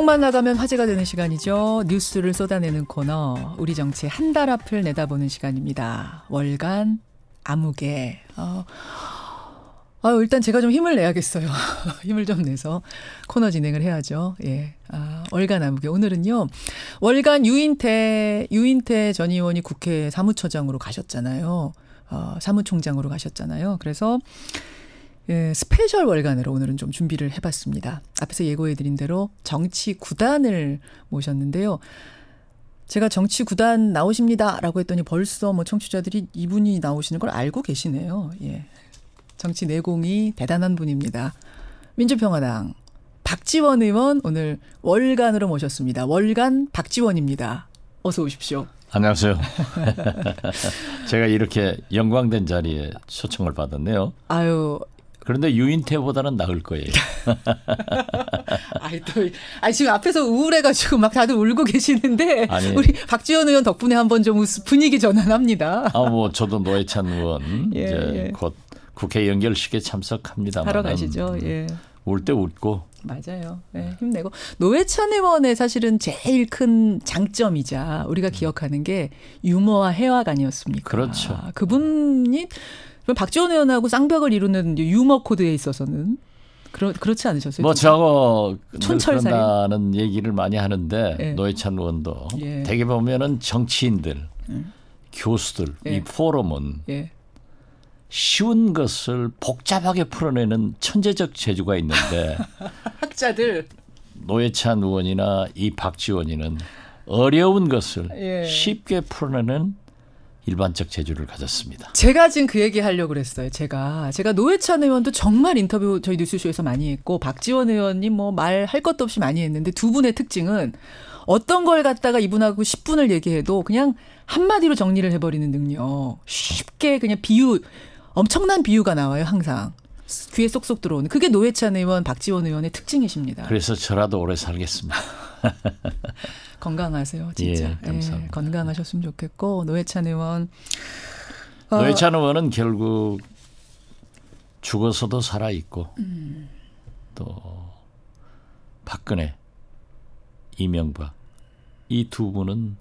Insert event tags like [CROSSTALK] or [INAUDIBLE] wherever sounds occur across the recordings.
방송만 나가면 화제가 되는 시간이죠. 뉴스를 쏟아내는 코너, 우리 정치 한 달 앞을 내다보는 시간입니다. 월간 아무개. 어, 아, 일단 제가 좀 힘을 내야겠어요. [LAUGHS] 힘을 좀 내서 코너 진행을 해야죠. 예. 아, 월간 아무개. 오늘은요. 월간 유인태, 유인태 전 의원이 국회 사무처장으로 가셨잖아요. 어, 사무총장으로 가셨잖아요. 그래서 예, 스페셜 월간으로 오늘은 좀 준비를 해봤습니다. 앞에서 예고해드린 대로 정치 구단을 모셨는데요. 제가 정치 구단 나오십니다라고 했더니 벌써 뭐 청취자들이 이분이 나오시는 걸 알고 계시네요. 예. 정치 내공이 대단한 분입니다. 민주평화당 박지원 의원 오늘 월간으로 모셨습니다. 월간 박지원입니다. 어서 오십시오. 안녕하세요. [LAUGHS] 제가 이렇게 영광된 자리에 초청을 받았네요. 아유, 그런데 유인태보다는 나을 거예요. [LAUGHS] 아니 또, 아니 지금 앞에서 우울해가지고 막 다들 울고 계시는데 아니, [LAUGHS] 우리 박지원 의원 덕분에 한번 좀 분위기 전환합니다. [LAUGHS] 아 뭐 저도 노회찬 의원 예, 이제 예. 곧 국회 연결식에 참석합니다. 하러 가시죠. 음, 예. 울때 웃고. 맞아요. 네, 힘내고 노회찬 의원의 사실은 제일 큰 장점이자 우리가 음. 기억하는 게 유머와 해화관이었습니까? 그렇죠. 그분이 그럼 박지원 의원하고 쌍벽을 이루는 유머 코드에 있어서는 그러, 그렇지 않으셨어요? 뭐 저거 촌철살인는 얘기를 많이 하는데 예. 노회찬 의원도 예. 대개 보면은 정치인들, 예. 교수들 이 예. 포럼은 예. 쉬운 것을 복잡하게 풀어내는 천재적 재주가 있는데 [LAUGHS] 학자들 노회찬 의원이나 이 박지원이는 어려운 것을 예. 쉽게 풀어내는 일반적 재주를 가졌습니다. 제가 지금 그 얘기 하려고 그랬어요. 제가 제가 노회찬 의원도 정말 인터뷰 저희 뉴스쇼에서 많이 했고 박지원 의원님 뭐말할 것도 없이 많이 했는데 두 분의 특징은 어떤 걸 갖다가 이분하고 10분을 얘기해도 그냥 한마디로 정리를 해버리는 능력. 쉽게 그냥 비유 엄청난 비유가 나와요 항상. 귀에 쏙쏙 들어오는 그게 노회찬 의원, 박지원 의원의 특징이십니다. 그래서 저라도 오래 살겠습니다. [LAUGHS] 건강하세요, 진짜. 예, 예 감사합니다. 예, 건강하셨으면 좋겠고 노회찬 의원. 어, 노회찬 아, 의원은 결국 죽어서도 살아 있고 음. 또 박근혜, 이명박 이 두 분은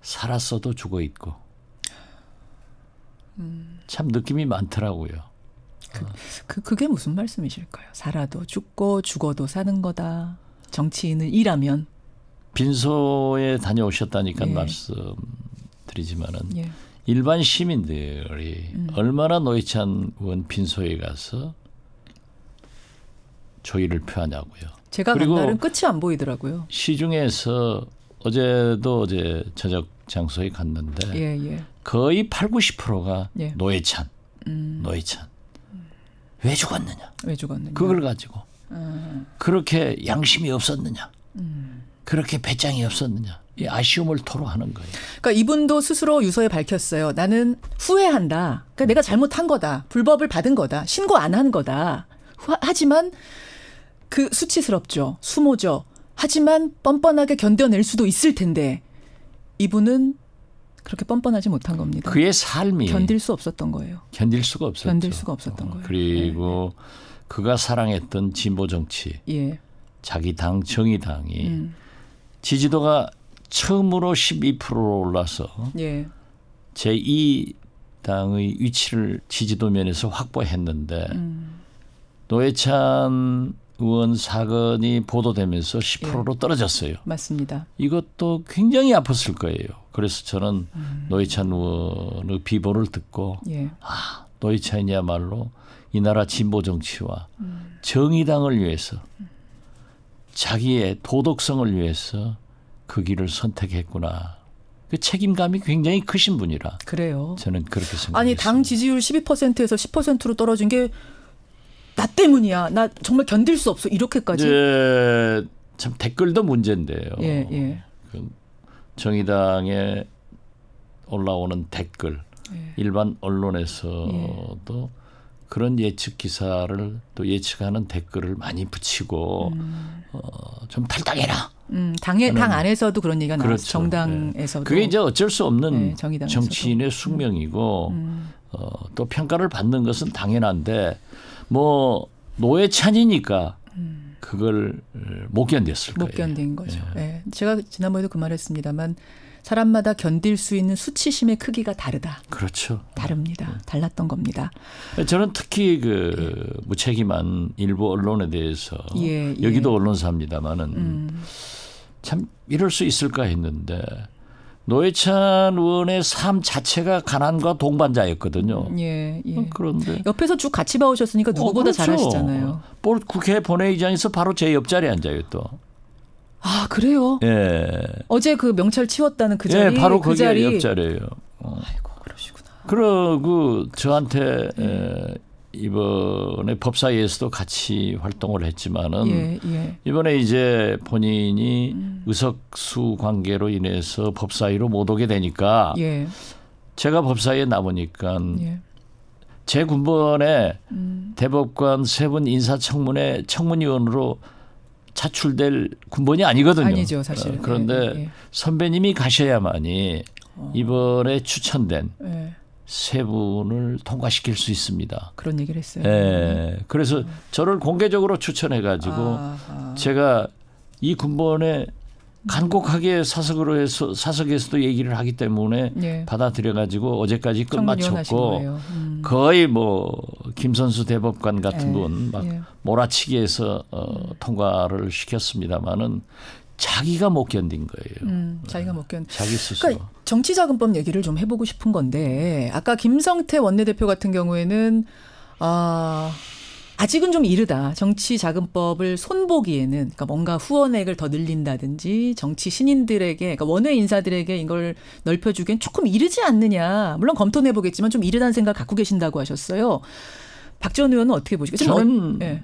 살았어도 죽어 있고 음. 참 느낌이 많더라고요. 그, 그, 그게 무슨 말씀이실까요? 살아도 죽고 죽어도 사는 거다. 정치인은 일하면 빈소에 다녀오셨다니까 예. 말씀드리지만은 예. 일반 시민들이 음. 얼마나 노회찬 의원 빈소에 가서 조의를 표하냐고요. 제가 간 날은 끝이 안 보이더라고요. 시중에서 어제도 어제 저녁 장소에 갔는데 예, 예. 거의 8, 90%가 예. 노회찬, 음. 노회찬. 왜 죽었느냐? 왜 죽었느냐? 그걸 가지고 음. 그렇게 양심이 없었느냐? 음. 그렇게 배짱이 없었느냐. 이 아쉬움을 토로하는 거예요. 그러니까 이분도 스스로 유서에 밝혔어요. 나는 후회한다. 그러니까 내가 잘못한 거다. 불법을 받은 거다. 신고 안 한 거다. 하지만 그 수치스럽죠. 수모죠. 하지만 뻔뻔하게 견뎌낼 수도 있을 텐데 이분은 그렇게 뻔뻔하지 못한 겁니다. 그의 삶이 견딜 수 없었던 거예요. 견딜 수가 없었죠. 견딜 수가 없었던 거예요. 그리고 네. 그가 사랑했던 진보 정치, 예. 자기 당 정의당이 음. 지지도가 처음으로 12%로 올라서 예. 제2 당의 위치를 지지도 면에서 확보했는데 음. 노회찬 의원 사건이 보도되면서 10%로 예. 떨어졌어요. 맞습니다. 이것도 굉장히 아팠을 거예요. 그래서 저는 음. 노회찬 의원의 비보를 듣고 예. 아 노회찬이야말로 이 나라 진보 정치와 음. 정의당을 위해서 자기의 도덕성을 위해서 그 길을 선택했구나. 그 책임감이 굉장히 크신 분이라. 그래요. 저는 그렇게 생각합니다. 아니 당 지지율 12%에서 10%로 떨어진 게 나 때문이야. 나 정말 견딜 수 없어. 이렇게까지. 예, 참 댓글도 문제인데요. 예, 예. 그 정의당에 올라오는 댓글, 예. 일반 언론에서도 예. 그런 예측 기사를 또 예측하는 댓글을 많이 붙이고 음. 어, 좀 탈당해라. 음, 당에 당 안에서도 그런 얘기가 그렇죠. 나왔죠. 정당에서도. 그게 이제 어쩔 수 없는 네, 정치인의 음. 숙명이고 음. 어, 또 평가를 받는 것은 당연한데 뭐 노예찬이니까 음. 그걸 못 견뎠을 못 거예요. 못 견딘 거죠. 예. 네. 제가 지난번에도 그 말했습니다만 사람마다 견딜 수 있는 수치심의 크기가 다르다. 그렇죠. 다릅니다. 네. 달랐던 겁니다. 저는 특히 그 무책임한 일부 언론에 대해서 예, 예, 여기도 언론사입니다마는 음. 참 이럴 수 있을까 했는데 노회찬 의원의 삶 자체가 가난과 동반자였거든요. 예, 예. 음, 그런데 옆에서 쭉 같이 봐오셨으니까 누구보다 어, 그렇죠. 잘하시잖아요. 국회 본회의장에서 바로 제 옆자리에 앉아요 또. 아 그래요? 예. 어제 그 명찰 치웠다는 그 예, 자리. 예, 바로 그 자리. 옆자리예요. 어. 아이고 그러시구나. 그러고 그, 저한테 네. 예, 이번에 법사위에서도 같이 활동을 했지만은 예, 예. 이번에 이제 본인이 음. 의석수 관계로 인해서 법사위로 못 오게 되니까 예. 제가 법사위에 남으니까 예. 제 군번에 음. 대법관 세분 인사청문회 청문위원으로 차출될 군번이 아니거든요. 아니죠, 사실. 어, 그런데 네, 네. 선배님이 가셔야만이 어. 이번에 추천된 네. 세 분을 통과시킬 수 있습니다. 그런 얘기를 했어요. 예. 음. 그래서 어. 저를 공개적으로 추천해 가지고 아, 아. 제가 이 군번에 간곡하게 사석으로 해서 사석에서도 얘기를 하기 때문에 네. 받아들여 가지고 어제까지 끝마쳤고 음. 거의 뭐 김선수 대법관 같은 네. 분막 예. 네. 몰아치기해서 어, 통과를 시켰습니다마는 자기가 못 견딘 거예요. 음, 자기가 못 견. 네. 자기 스스로. 그러니까 정치자금법 얘기를 좀 해보고 싶은 건데 아까 김성태 원내대표 같은 경우에는 아. 어... 아직은 좀 이르다. 정치 자금법을 손보기에는 그러니까 뭔가 후원액을 더 늘린다든지 정치 신인들에게 그러니까 원외 인사들에게 이걸 넓혀주기엔 조금 이르지 않느냐. 물론 검토해 보겠지만 좀 이르다는 생각 을 갖고 계신다고 하셨어요. 박 전 의원은 어떻게 보시겠어요? 저는 어, 네. 예.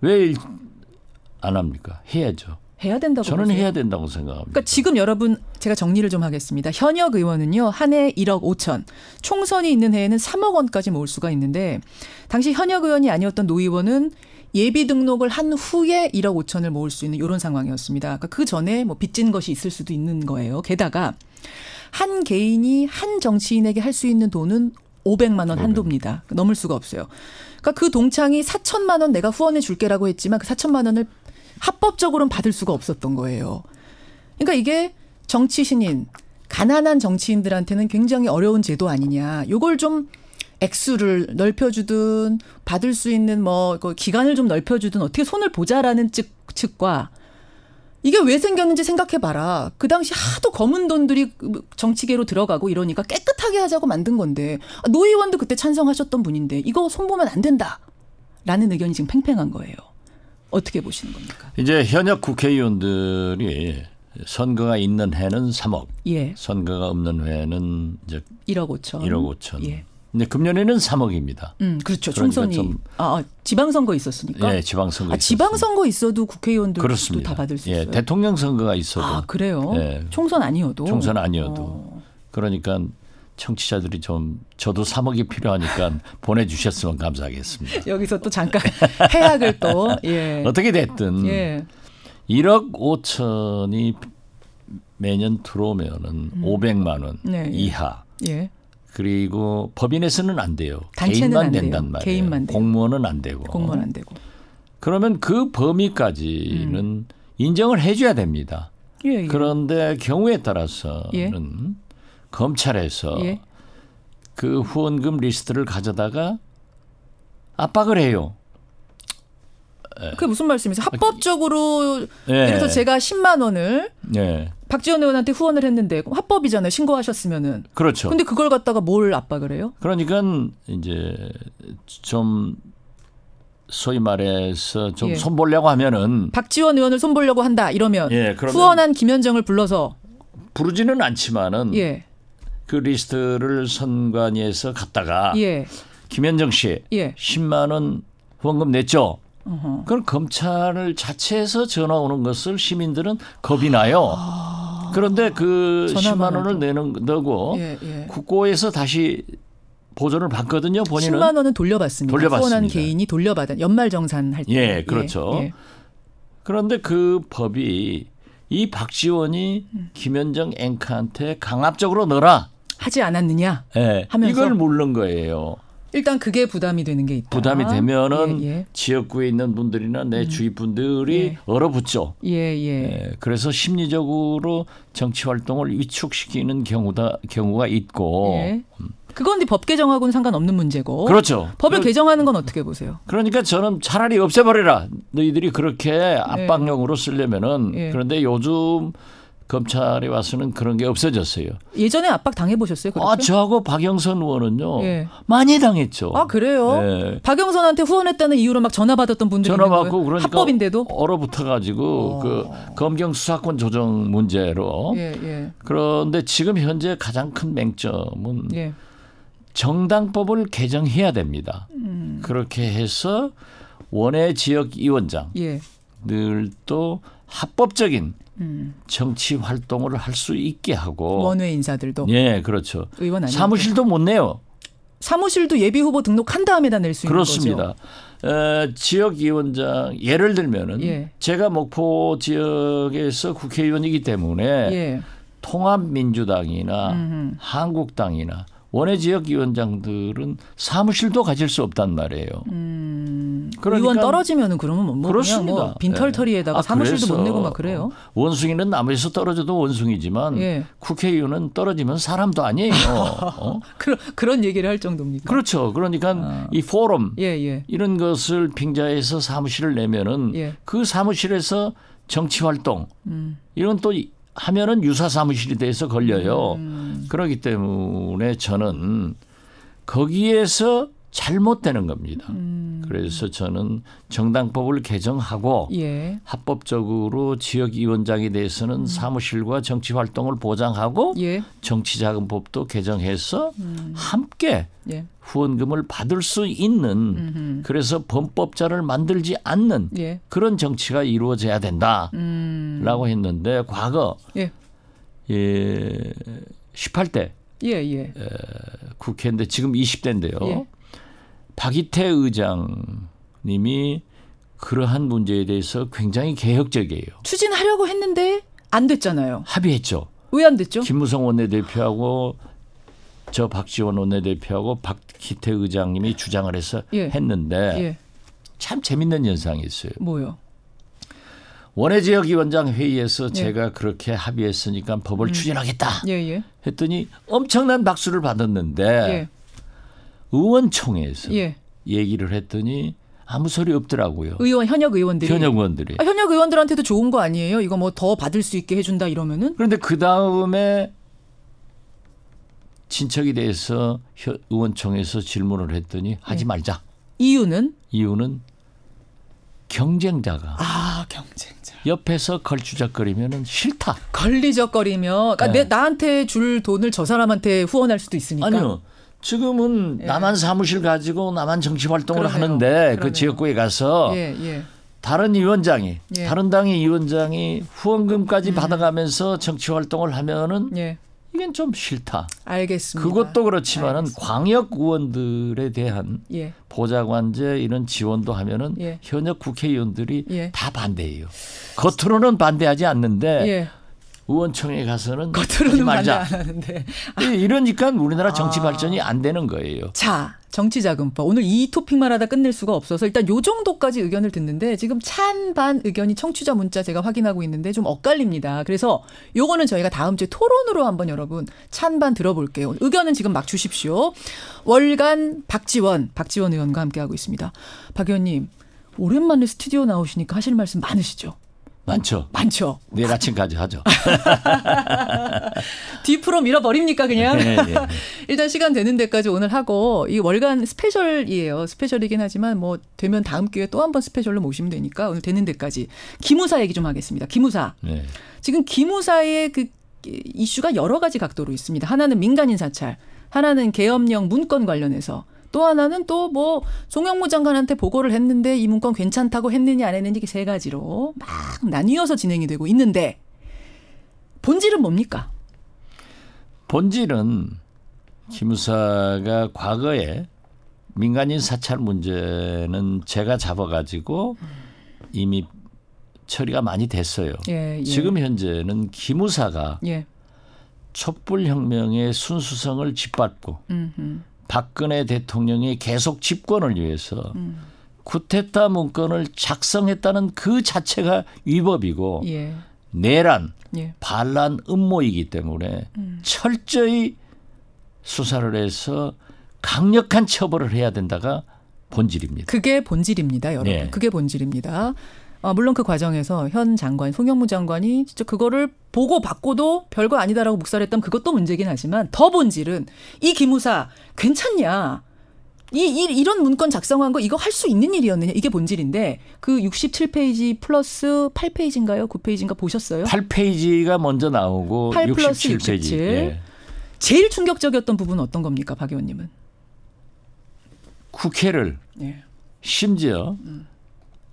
왜 안 합니까? 해야죠. 해야 된다고 저는 보세요? 해야 된다고 생각합니다. 그러니까 지금 여러분 제가 정리를 좀 하겠습니다. 현역 의원은요. 한 해 1억 5천, 총선이 있는 해에는 3억 원까지 모을 수가 있는데 당시 현역 의원이 아니었던 노 의원은 예비 등록을 한 후에 1억 5천을 모을 수 있는 이런 상황이었습니다. 그러니까 그 전에 뭐 빚진 것이 있을 수도 있는 거예요. 게다가 한 개인이 한 정치인에게 할 수 있는 돈은 500만 원 한도입니다. 넘을 수가 없어요. 그러니까 그 동창이 4천만 원 내가 후원해 줄게라고 했지만 그 4천만 원을 합법적으로는 받을 수가 없었던 거예요. 그러니까 이게 정치 신인, 가난한 정치인들한테는 굉장히 어려운 제도 아니냐. 요걸 좀 액수를 넓혀주든 받을 수 있는 뭐 그 기간을 좀 넓혀주든 어떻게 손을 보자라는 측, 측과 이게 왜 생겼는지 생각해봐라. 그 당시 하도 검은 돈들이 정치계로 들어가고 이러니까 깨끗하게 하자고 만든 건데 노 의원도 그때 찬성하셨던 분인데 이거 손보면 안 된다. 라는 의견이 지금 팽팽한 거예요. 어떻게 보시는 겁니까? 이제 현역 국회의원들이 선거가 있는 해는 3억, 예. 선거가 없는 해는 이제 1억 5천. 1억 5천. 예. 근데 금년에는 3억입니다. 음, 그렇죠. 그러니까 총선이 아, 아, 지방선거 있었으니까. 예, 지방선거. 아, 지방선거 있어도 국회의원들도 다 받을 수 예, 있어요. 대통령 선거가 있어도. 아, 그래요. 예. 총선 아니어도. 총선 아니어도. 어. 그러니까 청취자들이 좀 저도 3억이 필요하니까 [LAUGHS] 보내주셨으면 감사하겠습니다. 여기서 또 잠깐 [LAUGHS] 해약을 또 예. 어떻게 됐든 예. 1억 5천이 매년 들어오면은 음. 500만 원 네. 이하. 예. 그리고 법인에서는 안 돼요. 개인만 안 된단 말이에요. 개인만 공무원은 안 되고. 공무원 안 되고. 그러면 그 범위까지는 음. 인정을 해줘야 됩니다. 예, 예. 그런데 경우에 따라서는 예. 검찰에서 예. 그 후원금 리스트를 가져다가 압박을 해요. 그게 무슨 말씀이세요? 아, 합법적으로 예. 예를 들어서 제가 10만 원을 예. 박지원 의원한테 후원을 했는데 합법이잖아요. 신고하셨으면은. 그렇죠. 근데 그걸 갖다가 뭘 압박을 해요? 그러니까 이제 좀 소위 말해서 좀 예. 손보려고 하면은 박지원 의원을 손보려고 한다 이러면 예, 후원한 김현정을 불러서 부르지는 않지만은 예. 그 리스트를 선관위에서 갔다가 예. 김현정 씨 예. 10만 원 후원금 냈죠. 어허. 그럼 검찰을 자체에서 전화 오는 것을 시민들은 겁이 나요. 그런데 그 10만 원을 내는 거고 예, 예. 국고에서 다시 보존을 받거든요. 본인은 10만 원은 돌려받습니다. 돌려받습니다. 후원한 개인이 돌려받은 연말 정산할 때. 예, 그렇죠. 예, 예. 그런데 그 법이 이 박지원이 음. 김현정 앵커한테 강압적으로 넣어라. 하지 않았느냐 예. 하면서 이걸 물른 거예요. 일단 그게 부담이 되는 게 있다. 부담이 되면은 예, 예. 지역구에 있는 분들이나 내 음. 주위 분들이 예. 얼어붙죠. 예, 예. 예 그래서 심리적으로 정치 활동을 위축시키는 경우다 경우가 있고. 예. 그건 법 개정하고는 상관없는 문제고. 그렇죠. 법을 그 개정하는 건 어떻게 보세요? 그러니까 저는 차라리 없애버리라. 너희들이 그렇게 압박용으로 쓰려면은 그런데 요즘 검찰에 와서는 그런 게 없어졌어요. 예전에 압박 당해 보셨어요? 아 저하고 박영선 의원은요 예. 많이 당했죠. 아 그래요? 예. 박영선한테 후원했다는 이유로 막 전화 받았던 분들 전화 받고 그러니까 합법인데도 얼어붙어 가지고 어. 그 검경 수사권 조정 문제로. 예, 예, 그런데 지금 현재 가장 큰 맹점은 예. 정당법을 개정해야 됩니다. 음. 그렇게 해서 원외 지역 위원장. 예. 늘또 합법적인 정치 활동을 할 수 있게 하고 원외 인사들도 예 그렇죠 의원 사무실도 못 내요 사무실도 예비 후보 등록한 다음에다 낼 수 있는 그렇습니다. 거죠. 에, 지역 위원장 예를 들면은 예. 제가 목포 지역에서 국회의원이기 때문에 예. 통합민주당이나 음흠. 한국당이나 원외 지역 위원장들은 사무실도 가질 수 없단 말이에요. 음, 그러니까 의원 떨어지면은 그러면 뭐, 뭐 그렇습니다. 뭐 빈털터리에다가 예. 아, 사무실도 못 내고 막 그래요. 원숭이는 나무에서 떨어져도 원숭이지만 예. 국회의원은 떨어지면 사람도 아니에요. [LAUGHS] 어? 그런 그런 얘기를 할 정도입니까? 그렇죠. 그러니까 아. 이 포럼 예, 예. 이런 것을 빙자해서 사무실을 내면은 예. 그 사무실에서 정치 활동 음. 이런 또 하면은 유사 사무실이 돼서 걸려요. 음. 그러기 때문에 저는 거기에서 잘못되는 겁니다. 음. 그래서 저는 정당법을 개정하고 예. 합법적으로 지역위원장에 대해서는 음. 사무실과 정치 활동을 보장하고 예. 정치자금법도 개정해서 음. 함께 예. 후원금을 받을 수 있는 음흠. 그래서 범법자를 만들지 않는 예. 그런 정치가 이루어져야 음. 된다라고 했는데 과거 예. 예, 18대 예, 예. 에, 국회인데 지금 20대인데요. 예. 박희태 의장님이 그러한 문제에 대해서 굉장히 개혁적이에요. 추진하려고 했는데 안 됐잖아요. 합의했죠. 왜 안 됐죠? 김무성 원내대표하고 저 박지원 원내대표하고 박기태 의장님이 주장을 해서 예. 했는데 예. 참 재밌는 현상이 있어요. 뭐요? 원외지역 위원장 회의에서 예. 제가 그렇게 합의했으니까 법을 음. 추진하겠다. 예예. 예. 했더니 엄청난 박수를 받았는데 예. 의원총회에서 예. 얘기를 했더니 아무 소리 없더라고요. 의원 현역 의원들이 현역 의원들이 아, 현역 의원들한테도 좋은 거 아니에요? 이거 뭐 더 받을 수 있게 해준다 이러면은 그런데 그 다음에 친척에 대해서 의원총회에서 질문을 했더니 예. 하지 말자. 이유는 이유는 경쟁자가 아 경쟁자 옆에서 걸주작거리면은 싫다. 걸리적거리면 그러니까 네. 내 나한테 줄 돈을 저 사람한테 후원할 수도 있으니까. 아니요. 지금은 예. 남한 사무실 가지고 남한 정치 활동을 그러네요. 하는데 그 그러네요. 그 지역구에 가서 예, 예. 다른 위원장이 예. 다른 당의 위원장이 후원금까지 음. 음. 받아가면서 정치 활동을 하면은 예. 이건 좀 싫다. 알겠습니다. 그것도 그렇지만은 광역 의원들에 대한 예. 보좌관제 이런 지원도 하면은 현역 국회의원들이 다반대해요 겉으로는 반대하지 않는데. 의원청에 가서는 겉으로는 말자. 안 하는데 [LAUGHS] 예, 이러니까 우리나라 정치 아. 발전이 안 되는 거예요. 자 정치자금법 오늘 이 토픽만 하다 끝낼 수가 없어서 일단 요 정도까지 의견을 듣는데 지금 찬반 의견이 청취자 문자 제가 확인하고 있는데 좀 엇갈립니다. 그래서 요거는 저희가 다음 주에 토론으로 한번 여러분 찬반 들어볼게요. 의견은 지금 막 주십시오. 월간 박지원 박지원 의원과 함께하고 있습니다. 박 의원님 오랜만에 스튜디오 나오시니까 하실 말씀 많으시죠? 많죠. 많죠. 내일 아침까지 하죠. [LAUGHS] 뒤풀로 밀어버립니까 그냥? 네, 네, 네. [LAUGHS] 일단 시간 되는 데까지 오늘 하고 이 월간 스페셜이에요. 스페셜이긴 하지만 뭐 되면 다음 기회에 또 한 번 스페셜로 모시면 되니까 오늘 되는 데까지 기무사 얘기 좀 하겠습니다. 기무사. 네. 지금 기무사의 그 이슈가 여러 가지 각도로 있습니다. 하나는 민간인 사찰, 하나는 계엄령 문건 관련해서 또 하나는 또뭐 송영무 장관한테 보고를 했는데 이 문건 괜찮다고 했느냐 안 했느냐 이렇게 세 가지로 막 나뉘어서 진행이 되고 있는데 본질은 뭡니까? 본질은 김무사가 과거에 민간인 사찰 문제는 제가 잡아가지고 이미 처리가 많이 됐어요. 예, 예. 지금 현재는 기무사가 예. 촛불 혁명의 순수성을 짓밟고 음흠. 박근혜 대통령이 계속 집권을 위해서 음. 쿠데타 문건을 작성했다는 그 자체가 위법이고 예. 내란, 예. 반란 음모이기 때문에 음. 철저히 수사를 해서 강력한 처벌을 해야 된다가 본질입니다. 그게 본질입니다, 여러분. 네. 그게 본질입니다. 어, 물론 그 과정에서 현 장관 송영무 장관이 진짜 그거를 보고 받고도 별거 아니다라고 묵살했던 그것도 문제긴 하지만 더 본질은 이 기무사 괜찮냐? 이, 이 이런 문건 작성한 거 이거 할 수 있는 일이었느냐 이게 본질인데 그 67페이지 플러스 8페이지인가요? 9페이지인가 보셨어요? 8페이지가 먼저 나오고 8 플러스 67페이지. 67. 예. 제일 충격적이었던 부분은 어떤 겁니까, 박 의원님은? 국회를 예. 심지어 음.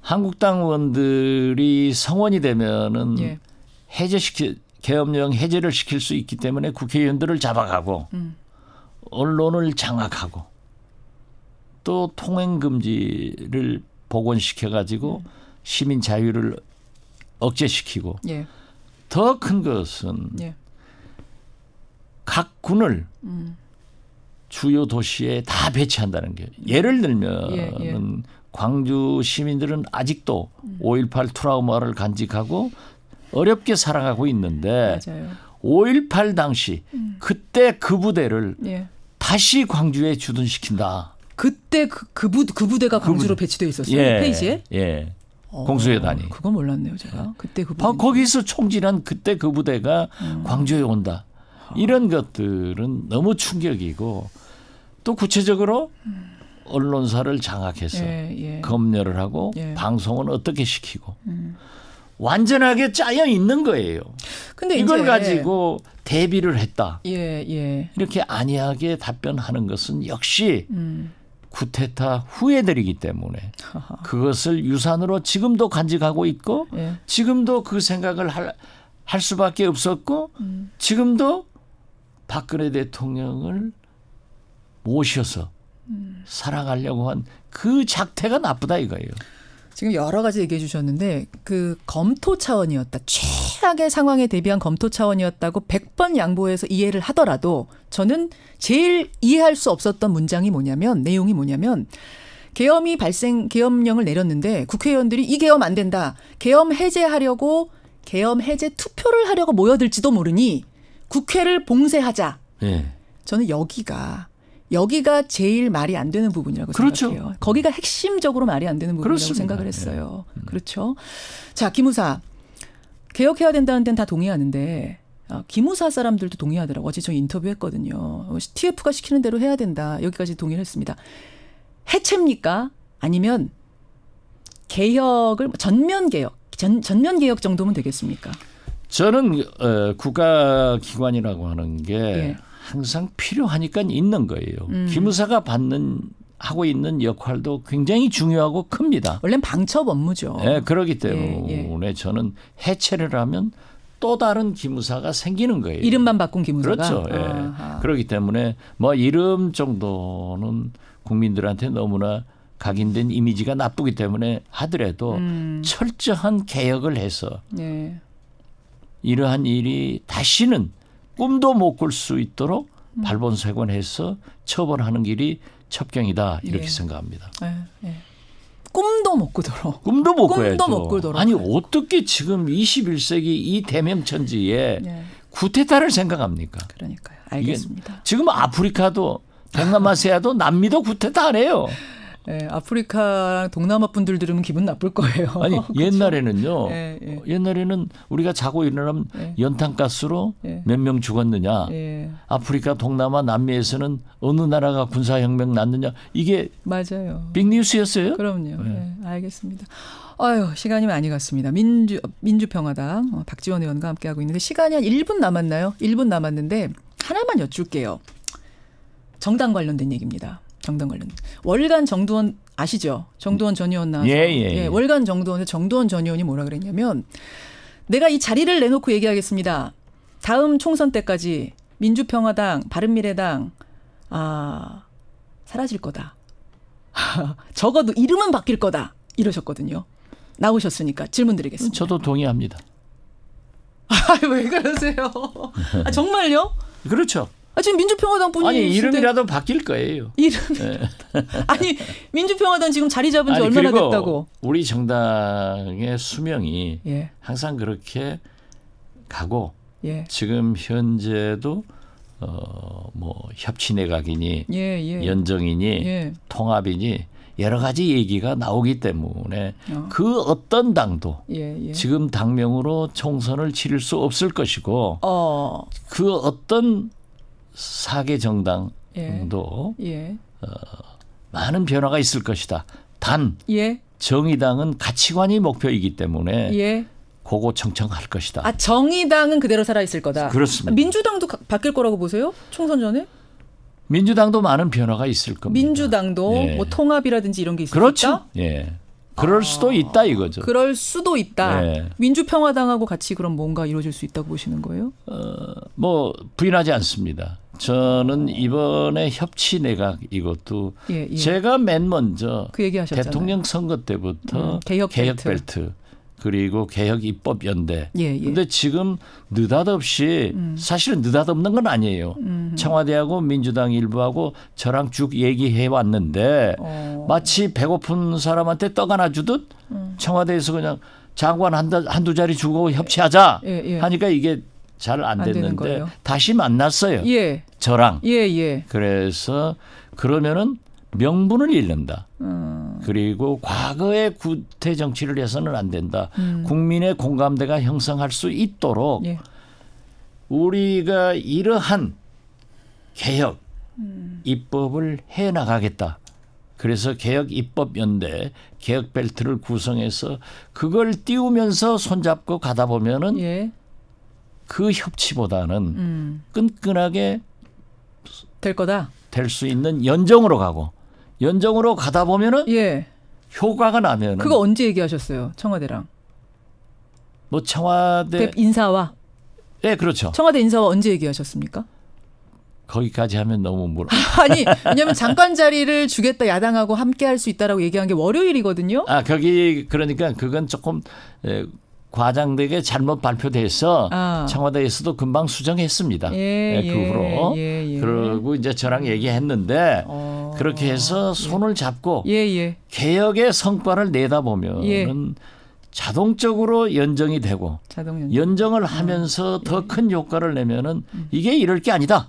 한국당 의원들이 성원이 되면은 예. 해제시키 개업령 해제를 시킬 수 있기 때문에 국회의원들을 잡아가고 음. 언론을 장악하고 또 통행 금지를 복원시켜 가지고 음. 시민 자유를 억제시키고 예. 더큰 것은 예. 각 군을 음. 주요 도시에 다 배치한다는 게 예를 들면 예, 예. 광주 시민들은 아직도 음. 5.18 트라우마를 간직하고 어렵게 살아가고 있는데 맞아요. 5.18 당시 음. 그때 그 부대를 예. 다시 광주에 주둔시킨다. 그때 그, 그, 부, 그 부대가 그 광주로 그 부대. 배치돼 있었어요. 예, 페이지에? 예. 어, 공수회단이. 그건 몰랐네요, 제가. 그때 그 부대. 거기서 총질한 그때 그 부대가 음. 광주에 온다. 이런 것들은 너무 충격이고 또 구체적으로 언론사를 장악해서 예, 예. 검열을 하고 예. 방송은 어떻게 시키고 음. 완전하게 짜여 있는 거예요. 근데 이걸 가지고 대비를 했다. 예, 예. 이렇게 안이하게 답변하는 것은 역시 음. 쿠데타 후예들이기 때문에 그것을 유산으로 지금도 간직하고 있고 예. 지금도 그 생각을 할, 할 수밖에 없었고 음. 지금도 박근혜 대통령을 모셔서 음. 사랑하려고 한 그 작태가 나쁘다 이거예요. 지금 여러 가지 얘기해 주셨는데 그 검토 차원이었다. 최악의 상황에 대비한 검토 차원이었다고 100번 양보해서 이해를 하더라도 저는 제일 이해할 수 없었던 문장이 뭐냐면 내용이 뭐냐면 계엄이 발생 계엄령을 내렸는데 국회의원들이 이 계엄 안 된다. 계엄 해제하려고 계엄 해제 투표를 하려고 모여들지도 모르니 국회를 봉쇄하자. 예. 저는 여기가 여기가 제일 말이 안 되는 부분이라고 그렇죠. 생각해요. 거기가 핵심적으로 말이 안 되는 부분이라고 그렇습니다. 생각을 했어요. 예. 음. 그렇죠. 자, 김우사 개혁해야 된다는 데는 다 동의하는데 아, 기무사 사람들도 동의하더라고. 어제 저 인터뷰했거든요. 어, TF가 시키는 대로 해야 된다. 여기까지 동의를 했습니다. 해체입니까? 아니면 개혁을 전면 개혁, 전, 전면 개혁 정도면 되겠습니까? 저는 어, 국가기관이라고 하는 게 예. 항상 필요하니까 있는 거예요. 음. 기무사가 받는 하고 있는 역할도 굉장히 중요하고 큽니다. 원래 방첩 업무죠. 네, 예, 그렇기 예, 때문에 예, 저는 해체를 하면 또 다른 기무사가 생기는 거예요. 이름만 바꾼 기무사가. 그렇죠. 예. 그렇기 때문에 뭐 이름 정도는 국민들한테 너무나 각인된 이미지가 나쁘기 때문에 하더라도 음. 철저한 개혁을 해서 예. 이러한 일이 다시는 꿈도 못 꿀 수 있도록 음. 발본색원해서 처벌하는 길이 첩경이다 이렇게 예. 생각합니다. 예. 예. 꿈도 못 꾸도록. 꿈도 못 꿈도 꿔야죠. 못 꾸도록. 아니 어떻게 지금 21세기 이 대명천지에 네. 구테타를 생각합니까? 그러니까요. 알겠습니다. 지금 아프리카도 동남아시아도 남미도 구테타 안 해요. 예, 아프리카랑 동남아 분들 들으면 기분 나쁠 거예요. 아니 [LAUGHS] 옛날에는요. 예, 예. 옛날에는 우리가 자고 일어나면 예. 연탄가스로 예. 몇명 죽었느냐. 예. 아프리카, 동남아, 남미에서는 어느 나라가 군사혁명 났느냐. 이게 맞아요. 빅뉴스였어요. 그럼요. 알겠습니다. 아유 시간이 많이 갔습니다. 민주 민주평화당 어, 박지원 의원과 함께 하고 있는데 시간이 한 1분 남았나요? 1분 남았는데 하나만 여쭐게요. 정당 관련된 얘기입니다. 정당 관련 월간 정두원 아시죠? 정두원 전 의원 나 예, 예, 예, 예. 월간 정두원의 정두원 전 의원이 뭐라 그랬냐면 내가 이 자리를 내놓고 얘기하겠습니다. 다음 총선 때까지 민주평화당, 바른미래당 아 사라질 거다. [LAUGHS] 적어도 이름은 바뀔 거다. 이러셨거든요. 나오셨으니까 질문 드리겠습니다. 저도 동의합니다. [LAUGHS] 아, 왜 그러세요? 아, 정말요? 그렇죠. 아, 지금 민주평화당 뿐이 아니 이름이라도 바뀔 거예요. 이름 네. [LAUGHS] 아니 민주평화당 지금 자리 잡은 지 아니, 얼마나 됐다고? 우리 정당의 수명이 예. 항상 그렇게 가고 예. 지금 현재도 어뭐 협치내각이니 예, 예. 연정이니 예. 통합이니 여러 가지 얘기가 나오기 때문에 어. 그 어떤 당도 예, 예. 지금 당명으로 총선을 치를 수 없을 것이고 어. 그 어떤 사계 정당도 예. 예. 어, 많은 변화가 있을 것이다. 단 예. 정의당은 가치관이 목표이기 때문에 예. 고고 청청할 것이다. 아 정의당은 그대로 살아 있을 거다. 그렇습니다. 민주당도 가, 바뀔 거라고 보세요? 총선 전에? 민주당도 많은 변화가 있을 겁니다. 민주당도 예. 뭐 통합이라든지 이런 게 있을 그렇죠. 예. 그럴 아. 수도 있다 이거죠. 그럴 수도 있다. 네. 민주평화당하고 같이 그럼 뭔가 이루어질 수 있다고 보시는 거예요? 어, 뭐 부인하지 않습니다. 저는 이번에 협치 내각 이것도 예, 예. 제가 맨 먼저 그 대통령 선거 때부터 음, 개혁, 개혁 벨트. 그리고 개혁 입법 연대. 예, 예. 데 지금 느닷없이 음. 사실은 느닷없는 건 아니에요. 음. 청와대하고 민주당 일부하고 저랑 쭉 얘기해 왔는데 어. 마치 배고픈 사람한테 떡 하나 주듯 음. 청와대에서 그냥 장관 한두, 한두 자리 주고 협치하자 예, 예. 하니까 이게 잘 안 됐는데 다시 만났어요. 예. 저랑. 예, 예. 그래서 그러면은 명분을 잃는다. 음. 그리고 과거의 구태 정치를 해서는 안 된다. 음. 국민의 공감대가 형성할 수 있도록 예. 우리가 이러한 개혁 음. 입법을 해 나가겠다. 그래서 개혁 입법 연대 개혁 벨트를 구성해서 그걸 띄우면서 손잡고 가다 보면은 예. 그 협치보다는 음. 끈끈하게 될 거다. 될 수 있는 연정으로 가고 연정으로 가다 보면은 예. 효과가 나면 그거 언제 얘기하셨어요 청와대랑? 뭐 청와대 인사와 예 네, 그렇죠. 청와대 인사와 언제 얘기하셨습니까? 거기까지 하면 너무 물어. [LAUGHS] 아니 왜냐면 잠깐 자리를 주겠다 야당하고 함께 할 수 있다라고 얘기한 게 월요일이거든요. 아 거기 그러니까 그건 조금 에, 예, 과장되게 잘못 발표돼서 아. 청와대에서도 금방 수정했습니다. 예, 예, 그 후로 예, 예. 예. 그러고 이제 저랑 얘기했는데. 어. 그렇게 해서 아, 예. 손을 잡고 예, 예. 개혁의 성과를 내다보면은 자동적으로 연정이 되고 자동 연정. 연정을 아, 하면서 더 큰 효과를 내면은 음. 이게 이럴 게 아니다.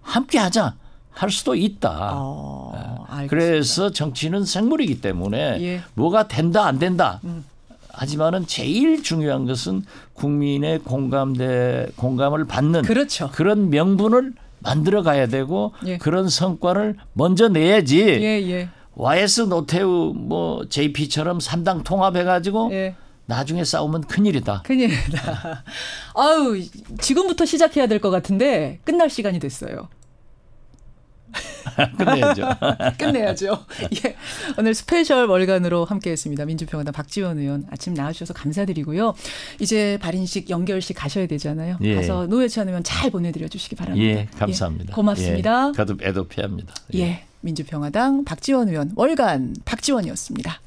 함께 하자. 할 수도 있다. 어, 그래서 정치는 생물이기 때문에 예. 뭐가 된다 안 된다. 음. 하지만은 제일 중요한 것은 국민의 공감대 공감을 받는 그렇죠. 그런 명분을 만들어 가야 되고 예. 그런 성과를 먼저 내야지. 예, 예. YS 노태우 뭐 JP처럼 3당 통합해 가지고 예. 나중에 싸우면 큰일이다. 큰일이다. [LAUGHS] 아우, 지금부터 시작해야 될 것 같은데 끝날 시간이 됐어요. [LAUGHS] 끝내야죠. [LAUGHS] 끝내야죠. [LAUGHS] 예. 오늘 스페셜 월간으로 함께했습니다. 민주평화당 박지원 의원 아침 나와주셔서 감사드리고요. 이제 발인식 연결식 가셔야 되잖아요. 예. 가서 노회찬 의원 잘 보내드려 주시기 바랍니다. 예, 감사합니다. 예. 고맙습니다. 예. 가도 애도 피합니다. 예. 예. 민주평화당 박지원 의원 월간 박지원이었습니다.